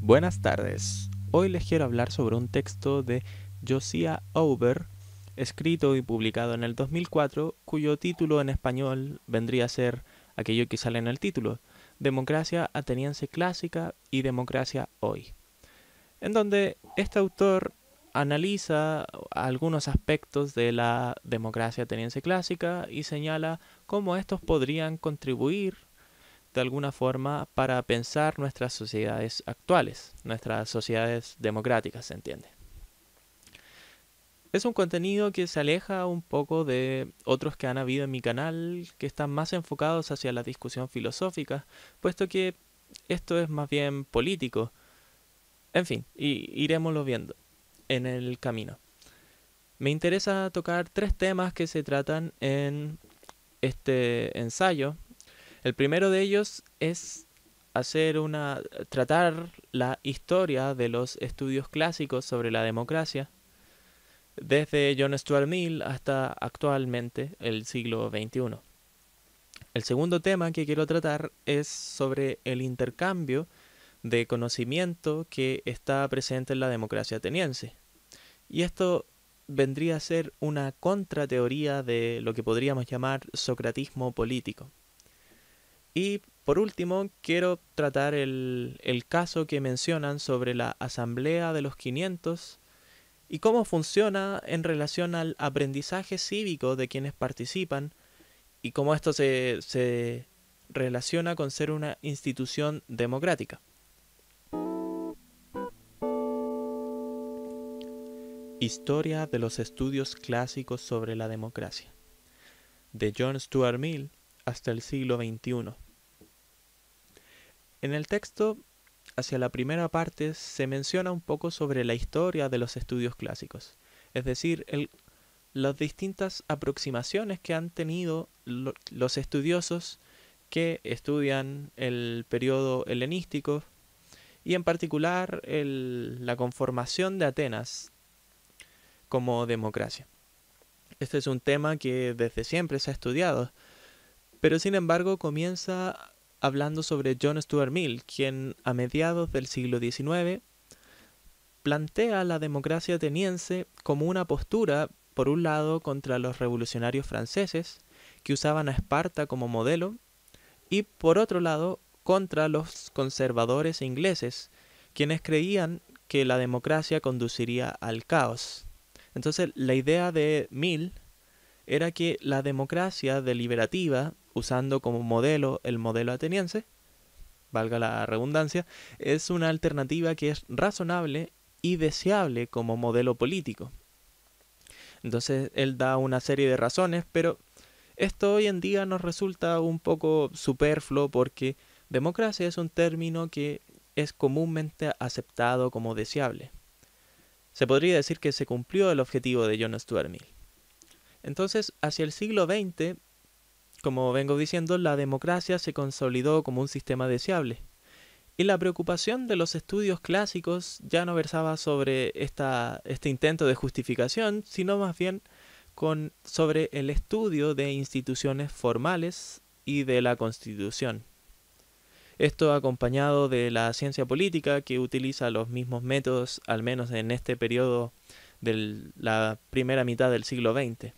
Buenas tardes. Hoy les quiero hablar sobre un texto de Josiah Auber, escrito y publicado en el 2004, cuyo título en español vendría a ser aquello que sale en el título, Democracia ateniense clásica y democracia hoy, en donde este autor analiza algunos aspectos de la democracia ateniense clásica y señala cómo estos podrían contribuir de alguna forma para pensar nuestras sociedades actuales, nuestras sociedades democráticas, se entiende. Es un contenido que se aleja un poco de otros que han habido en mi canal, que están más enfocados hacia la discusión filosófica, puesto que esto es más bien político. En fin, y iremoslo viendo en el camino. Me interesa tocar tres temas que se tratan en este ensayo. El primero de ellos es hacer una tratar la historia de los estudios clásicos sobre la democracia desde John Stuart Mill hasta actualmente el siglo XXI. El segundo tema que quiero tratar es sobre el intercambio de conocimiento que está presente en la democracia ateniense. Y esto vendría a ser una contrateoría de lo que podríamos llamar socratismo político. Y por último, quiero tratar el, caso que mencionan sobre la Asamblea de los 500 y cómo funciona en relación al aprendizaje cívico de quienes participan y cómo esto se, se relaciona con ser una institución democrática. Historia de los estudios clásicos sobre la democracia, de John Stuart Mill hasta el siglo XXI. En el texto, hacia la primera parte, se menciona un poco sobre la historia de los estudios clásicos, es decir, las distintas aproximaciones que han tenido los estudiosos que estudian el periodo helenístico y en particular la conformación de Atenas como democracia. Este es un tema que desde siempre se ha estudiado, pero sin embargo comienza hablando sobre John Stuart Mill, quien a mediados del siglo XIX plantea la democracia ateniense como una postura, por un lado, contra los revolucionarios franceses, que usaban a Esparta como modelo, y por otro lado, contra los conservadores ingleses, quienes creían que la democracia conduciría al caos. Entonces, la idea de Mill era que la democracia deliberativa, usando como modelo el modelo ateniense, valga la redundancia, es una alternativa que es razonable y deseable como modelo político. Entonces, él da una serie de razones, pero esto hoy en día nos resulta un poco superfluo porque democracia es un término que es comúnmente aceptado como deseable. Se podría decir que se cumplió el objetivo de John Stuart Mill. Entonces, hacia el siglo XX, como vengo diciendo, la democracia se consolidó como un sistema deseable. Y la preocupación de los estudios clásicos ya no versaba sobre este intento de justificación, sino más bien sobre el estudio de instituciones formales y de la Constitución. Esto acompañado de la ciencia política que utiliza los mismos métodos, al menos en este periodo de la primera mitad del siglo XX.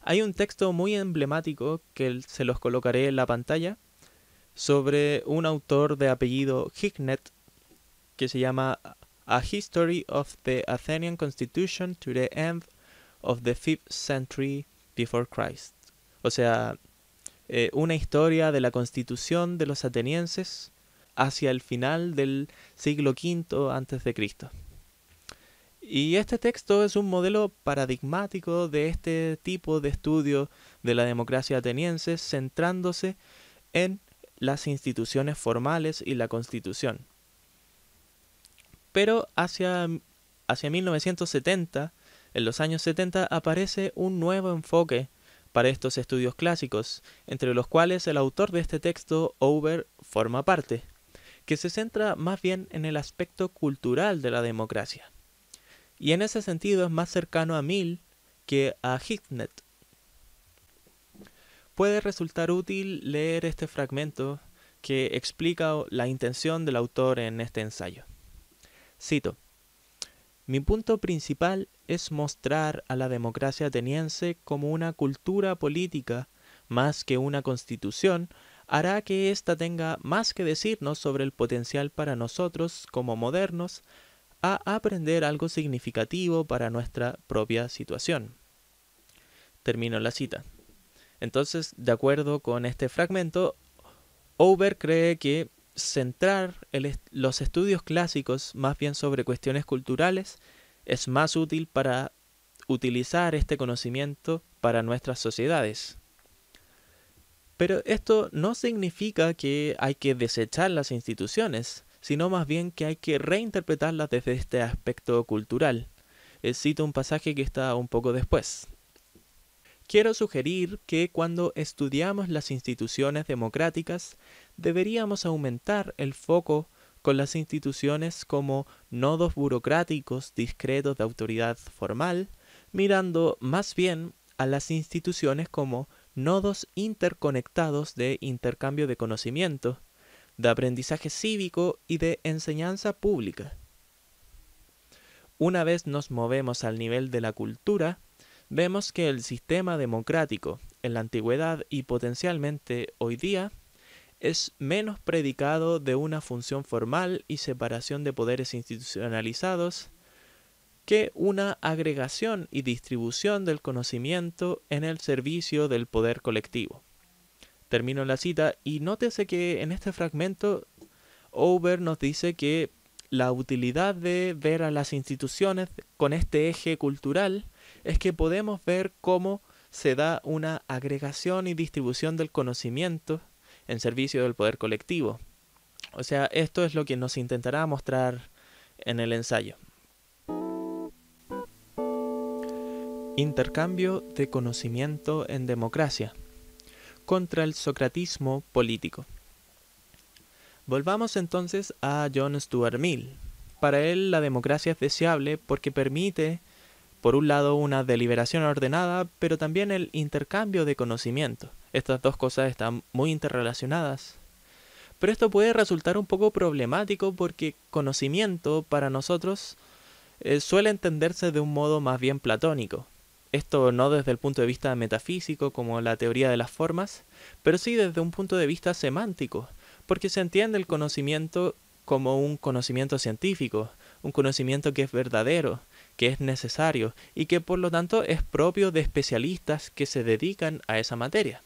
Hay un texto muy emblemático que se los colocaré en la pantalla sobre un autor de apellido Hignett que se llama A History of the Athenian Constitution to the End of the Fifth Century Before Christ. O sea, eh, una historia de la constitución de los atenienses hacia el final del siglo V antes de Cristo. Y este texto es un modelo paradigmático de este tipo de estudio de la democracia ateniense, centrándose en las instituciones formales y la constitución. Pero hacia, hacia 1970, en los años 70, aparece un nuevo enfoque para estos estudios clásicos, entre los cuales el autor de este texto, Over, forma parte, que se centra más bien en el aspecto cultural de la democracia. Y en ese sentido es más cercano a Mill que a Hignett. Puede resultar útil leer este fragmento que explica la intención del autor en este ensayo. Cito. Mi punto principal es mostrar a la democracia ateniense como una cultura política, más que una constitución, hará que ésta tenga más que decirnos sobre el potencial para nosotros, como modernos, a aprender algo significativo para nuestra propia situación. Termino la cita. Entonces, de acuerdo con este fragmento, Over cree que centrar los estudios clásicos más bien sobre cuestiones culturales es más útil para utilizar este conocimiento para nuestras sociedades. Pero esto no significa que hay que desechar las instituciones, sino más bien que hay que reinterpretarlas desde este aspecto cultural. Eh, cito un pasaje que está un poco después. Quiero sugerir que cuando estudiamos las instituciones democráticas, deberíamos aumentar el foco con las instituciones como nodos burocráticos discretos de autoridad formal, mirando más bien a las instituciones como nodos interconectados de intercambio de conocimiento, de aprendizaje cívico y de enseñanza pública. Una vez nos movemos al nivel de la cultura, vemos que el sistema democrático en la antigüedad y potencialmente hoy día es menos predicado de una función formal y separación de poderes institucionalizados que una agregación y distribución del conocimiento en el servicio del poder colectivo. Termino la cita y nótese que en este fragmento Over nos dice que la utilidad de ver a las instituciones con este eje cultural es que podemos ver cómo se da una agregación y distribución del conocimiento en servicio del poder colectivo. O sea, esto es lo que nos intentará mostrar en el ensayo. Intercambio de conocimiento en democracia contra el socratismo político. Volvamos entonces a John Stuart Mill. Para él la democracia es deseable porque permite por un lado, una deliberación ordenada, pero también el intercambio de conocimiento. Estas dos cosas están muy interrelacionadas. Pero esto puede resultar un poco problemático porque conocimiento para nosotros eh, suele entenderse de un modo más bien platónico. Esto no desde el punto de vista metafísico como la teoría de las formas, pero sí desde un punto de vista semántico, porque se entiende el conocimiento como un conocimiento científico, un conocimiento que es verdadero, que es necesario y que por lo tanto es propio de especialistas que se dedican a esa materia.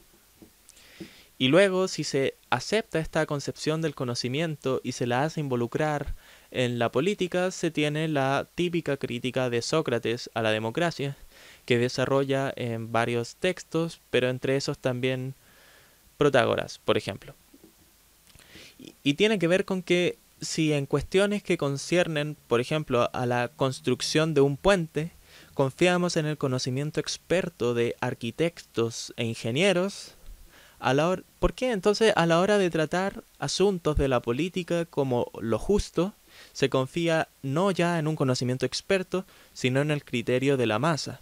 Y luego, si se acepta esta concepción del conocimiento y se la hace involucrar en la política, se tiene la típica crítica de Sócrates a la democracia, que desarrolla en varios textos, pero entre esos también Protágoras, por ejemplo. Y, y tiene que ver con que si en cuestiones que conciernen, por ejemplo, a la construcción de un puente, confiamos en el conocimiento experto de arquitectos e ingenieros, a ¿por qué entonces a la hora de tratar asuntos de la política como lo justo, se confía no ya en un conocimiento experto, sino en el criterio de la masa?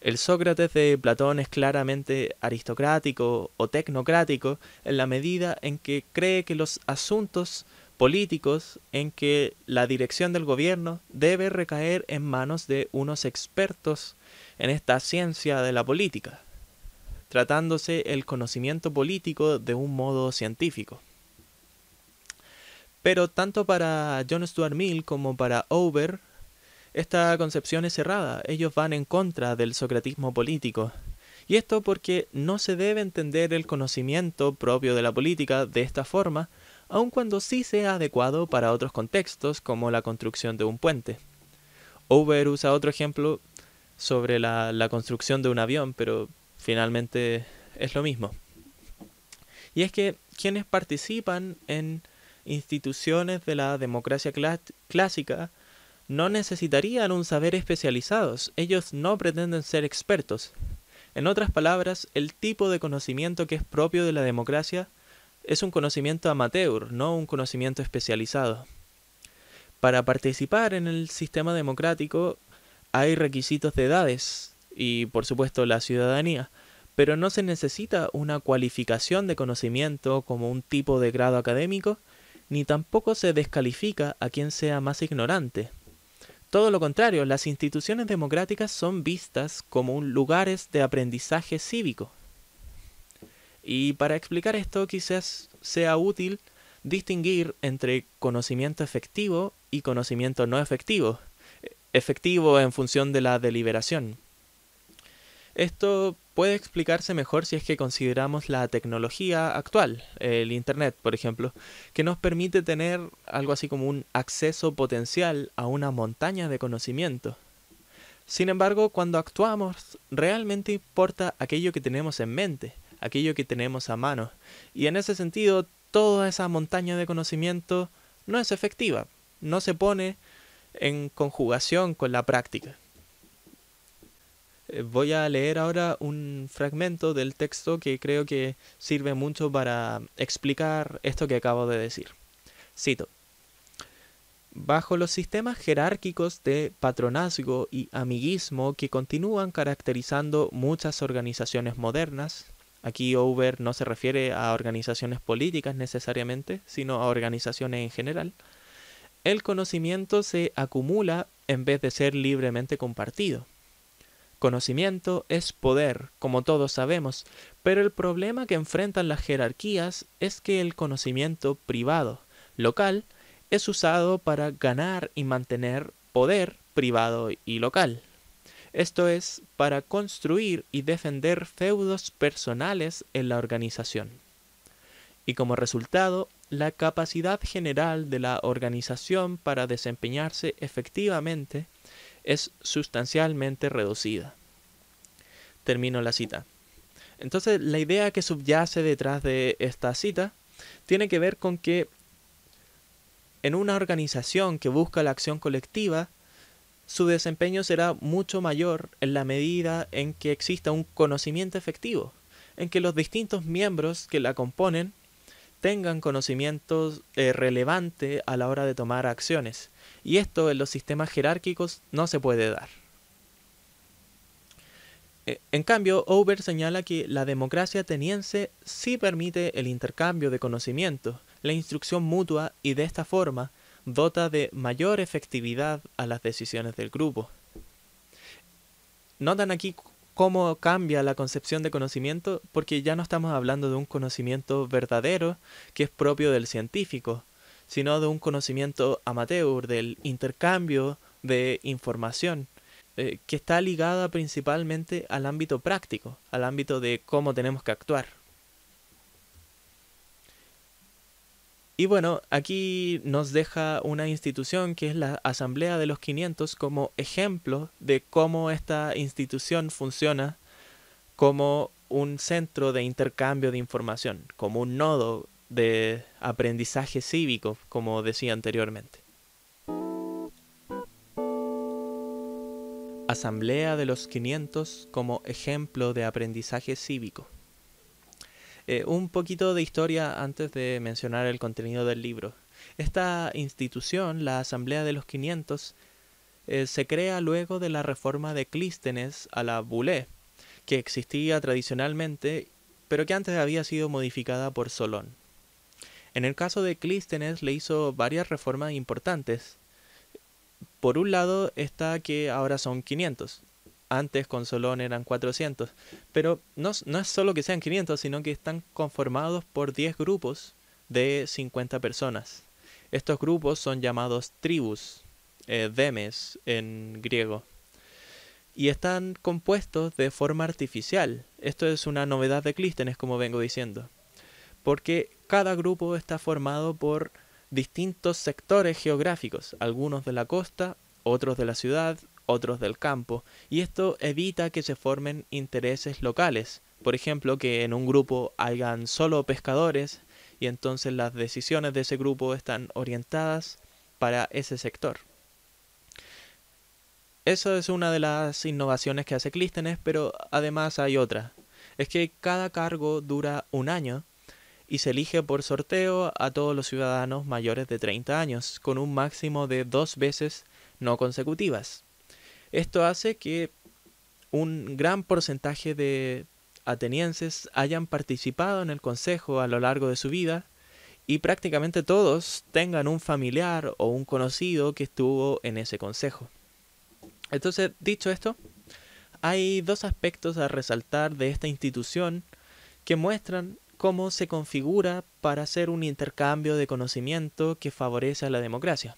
El Sócrates de Platón es claramente aristocrático o tecnocrático en la medida en que cree que los asuntos políticos en que la dirección del gobierno debe recaer en manos de unos expertos en esta ciencia de la política, tratándose el conocimiento político de un modo científico. Pero tanto para John Stuart Mill como para Over, esta concepción es errada. Ellos van en contra del socratismo político. Y esto porque no se debe entender el conocimiento propio de la política de esta forma, aun cuando sí sea adecuado para otros contextos como la construcción de un puente. Over usa otro ejemplo sobre la, construcción de un avión, pero finalmente es lo mismo. Y es que quienes participan en instituciones de la democracia clásica no necesitarían un saber especializados, ellos no pretenden ser expertos. En otras palabras, el tipo de conocimiento que es propio de la democracia es un conocimiento amateur, no un conocimiento especializado. Para participar en el sistema democrático hay requisitos de edades y por supuesto la ciudadanía, pero no se necesita una cualificación de conocimiento como un tipo de grado académico, ni tampoco se descalifica a quien sea más ignorante. Todo lo contrario, las instituciones democráticas son vistas como lugares de aprendizaje cívico, y para explicar esto quizás sea útil distinguir entre conocimiento efectivo y conocimiento no efectivo, efectivo en función de la deliberación. Esto puede explicarse mejor si es que consideramos la tecnología actual, el Internet, por ejemplo, que nos permite tener algo así como un acceso potencial a una montaña de conocimiento. Sin embargo, cuando actuamos, realmente importa aquello que tenemos en mente, aquello que tenemos a mano. Y en ese sentido, toda esa montaña de conocimiento no es efectiva, no se pone en conjugación con la práctica. Eh, voy a leer ahora un fragmento del texto que creo que sirve mucho para explicar esto que acabo de decir. Cito. Bajo los sistemas jerárquicos de patronazgo y amiguismo que continúan caracterizando muchas organizaciones modernas, Aquí over no se refiere a organizaciones políticas necesariamente, sino a organizaciones en general. El conocimiento se acumula en vez de ser libremente compartido. Conocimiento es poder, como todos sabemos, pero el problema que enfrentan las jerarquías es que el conocimiento privado, local, es usado para ganar y mantener poder privado y local esto es, para construir y defender feudos personales en la organización. Y como resultado, la capacidad general de la organización para desempeñarse efectivamente es sustancialmente reducida. Termino la cita. Entonces, la idea que subyace detrás de esta cita tiene que ver con que en una organización que busca la acción colectiva, su desempeño será mucho mayor en la medida en que exista un conocimiento efectivo, en que los distintos miembros que la componen tengan conocimientos relevantes eh, relevante a la hora de tomar acciones. Y esto en los sistemas jerárquicos no se puede dar. Eh, en cambio, Ober señala que la democracia ateniense sí permite el intercambio de conocimientos, la instrucción mutua y de esta forma dota de mayor efectividad a las decisiones del grupo. Notan aquí cómo cambia la concepción de conocimiento porque ya no estamos hablando de un conocimiento verdadero que es propio del científico, sino de un conocimiento amateur, del intercambio de información, eh, que está ligada principalmente al ámbito práctico, al ámbito de cómo tenemos que actuar. Y bueno, aquí nos deja una institución que es la Asamblea de los 500 como ejemplo de cómo esta institución funciona como un centro de intercambio de información, como un nodo de aprendizaje cívico, como decía anteriormente. Asamblea de los 500 como ejemplo de aprendizaje cívico. Eh, un poquito de historia antes de mencionar el contenido del libro. Esta institución, la Asamblea de los 500, eh, se crea luego de la reforma de Clístenes a la Boulé, que existía tradicionalmente, pero que antes había sido modificada por Solón. En el caso de Clístenes le hizo varias reformas importantes. Por un lado está que ahora son 500, antes con Solón eran 400. Pero no, es solo que sean 500, sino que están conformados por 10 grupos de 50 personas. Estos grupos son llamados tribus, eh, demes en griego, y están compuestos de forma artificial. Esto es una novedad de Clístenes, como vengo diciendo, porque cada grupo está formado por distintos sectores geográficos, algunos de la costa, otros de la ciudad, otros del campo, y esto evita que se formen intereses locales, por ejemplo, que en un grupo hayan solo pescadores y entonces las decisiones de ese grupo están orientadas para ese sector. Eso es una de las innovaciones que hace Clístenes, pero además hay otra. Es que cada cargo dura un año y se elige por sorteo a todos los ciudadanos mayores de 30 años, con un máximo de dos veces no consecutivas. Esto hace que un gran porcentaje de atenienses hayan participado en el Consejo a lo largo de su vida y prácticamente todos tengan un familiar o un conocido que estuvo en ese Consejo. Entonces, dicho esto, hay dos aspectos a resaltar de esta institución que muestran cómo se configura para hacer un intercambio de conocimiento que favorece a la democracia.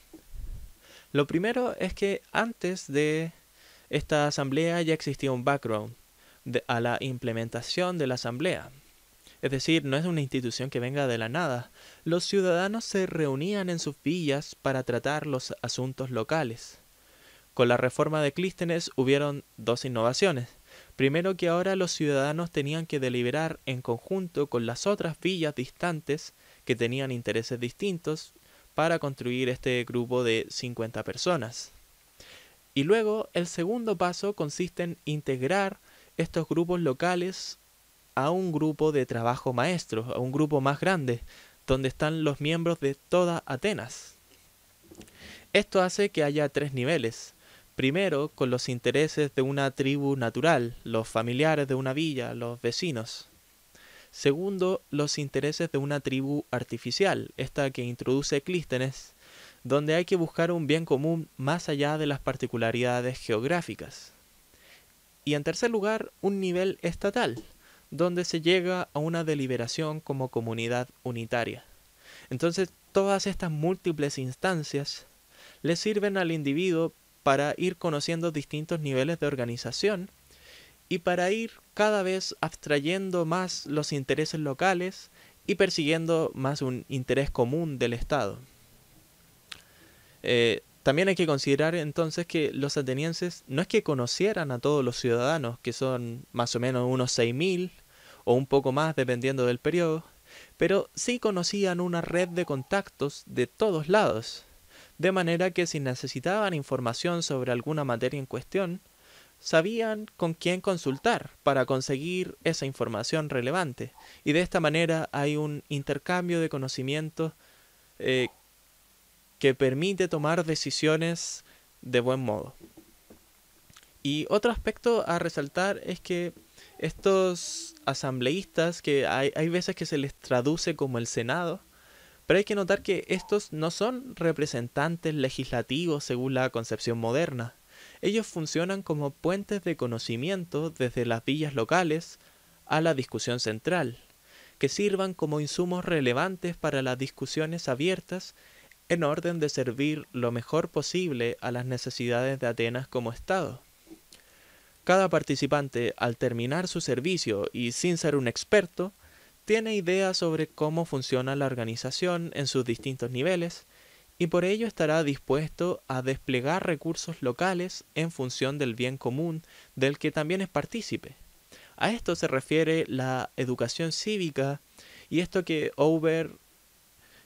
Lo primero es que antes de esta asamblea ya existía un background a la implementación de la asamblea. Es decir, no es una institución que venga de la nada. Los ciudadanos se reunían en sus villas para tratar los asuntos locales. Con la reforma de Clístenes hubieron dos innovaciones. Primero que ahora los ciudadanos tenían que deliberar en conjunto con las otras villas distantes que tenían intereses distintos para construir este grupo de 50 personas. Y luego el segundo paso consiste en integrar estos grupos locales a un grupo de trabajo maestro, a un grupo más grande, donde están los miembros de toda Atenas. Esto hace que haya tres niveles. Primero, con los intereses de una tribu natural, los familiares de una villa, los vecinos. Segundo, los intereses de una tribu artificial, esta que introduce Clístenes, donde hay que buscar un bien común más allá de las particularidades geográficas. Y en tercer lugar, un nivel estatal, donde se llega a una deliberación como comunidad unitaria. Entonces, todas estas múltiples instancias le sirven al individuo para ir conociendo distintos niveles de organización y para ir cada vez abstrayendo más los intereses locales y persiguiendo más un interés común del Estado. Eh, también hay que considerar entonces que los atenienses no es que conocieran a todos los ciudadanos, que son más o menos unos 6.000 o un poco más dependiendo del periodo, pero sí conocían una red de contactos de todos lados, de manera que si necesitaban información sobre alguna materia en cuestión, sabían con quién consultar para conseguir esa información relevante, y de esta manera hay un intercambio de conocimientos eh, que permite tomar decisiones de buen modo. Y otro aspecto a resaltar es que estos asambleístas, que hay, veces que se les traduce como el Senado, pero hay que notar que estos no son representantes legislativos según la concepción moderna. Ellos funcionan como puentes de conocimiento desde las villas locales a la discusión central, que sirvan como insumos relevantes para las discusiones abiertas en orden de servir lo mejor posible a las necesidades de Atenas como Estado. Cada participante, al terminar su servicio y sin ser un experto, tiene ideas sobre cómo funciona la organización en sus distintos niveles y por ello estará dispuesto a desplegar recursos locales en función del bien común del que también es partícipe. A esto se refiere la educación cívica y esto que Over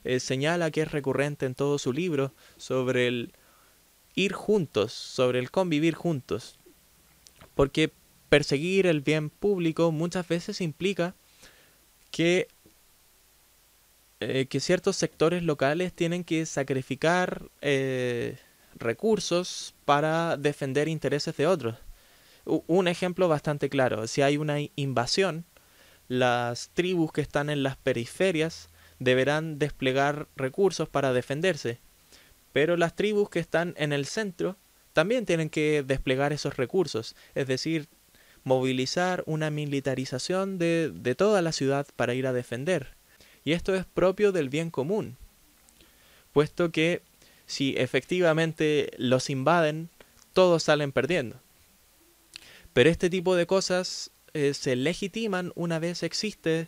eh, señala que es recurrente en todo su libro sobre el ir juntos, sobre el convivir juntos. Porque perseguir el bien público muchas veces implica que, eh, que ciertos sectores locales tienen que sacrificar eh, recursos para defender intereses de otros. un ejemplo bastante claro, si hay una invasión, las tribus que están en las periferias deberán desplegar recursos para defenderse, pero las tribus que están en el centro también tienen que desplegar esos recursos, es decir, movilizar una militarización de, toda la ciudad para ir a defender. Y esto es propio del bien común, puesto que si efectivamente los invaden, todos salen perdiendo. Pero este tipo de cosas eh, se legitiman una vez existe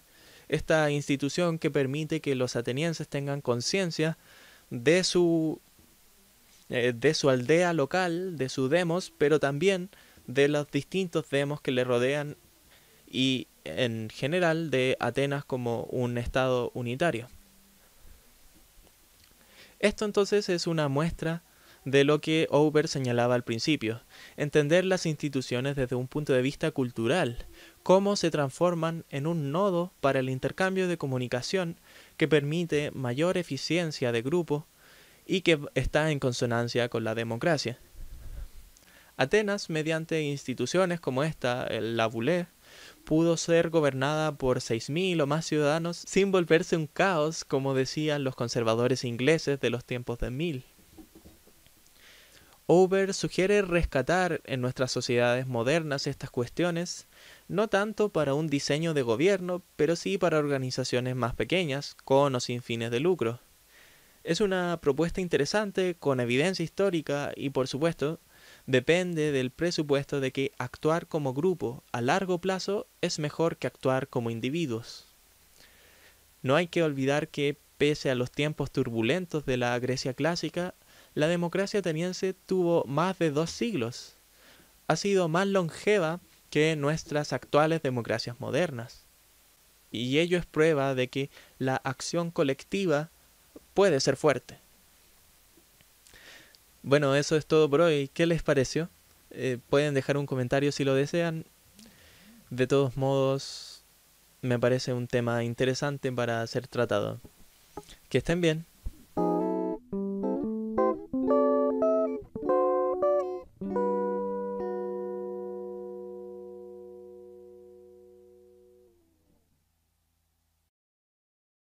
esta institución que permite que los atenienses tengan conciencia de su eh, de su aldea local, de su demos, pero también de los distintos demos que le rodean y en general de Atenas como un estado unitario. Esto entonces es una muestra de lo que Over señalaba al principio, entender las instituciones desde un punto de vista cultural, cómo se transforman en un nodo para el intercambio de comunicación que permite mayor eficiencia de grupo y que está en consonancia con la democracia. Atenas, mediante instituciones como esta, la Boulé, pudo ser gobernada por 6.000 o más ciudadanos sin volverse un caos como decían los conservadores ingleses de los tiempos de Mill. Over sugiere rescatar en nuestras sociedades modernas estas cuestiones, no tanto para un diseño de gobierno, pero sí para organizaciones más pequeñas, con o sin fines de lucro. Es una propuesta interesante, con evidencia histórica y, por supuesto, depende del presupuesto de que actuar como grupo a largo plazo es mejor que actuar como individuos. No hay que olvidar que, pese a los tiempos turbulentos de la Grecia clásica, la democracia ateniense tuvo más de dos siglos. Ha sido más longeva que nuestras actuales democracias modernas. Y ello es prueba de que la acción colectiva puede ser fuerte. Bueno, eso es todo por hoy. ¿Qué les pareció? Eh, pueden dejar un comentario si lo desean. De todos modos, me parece un tema interesante para ser tratado. Que estén bien.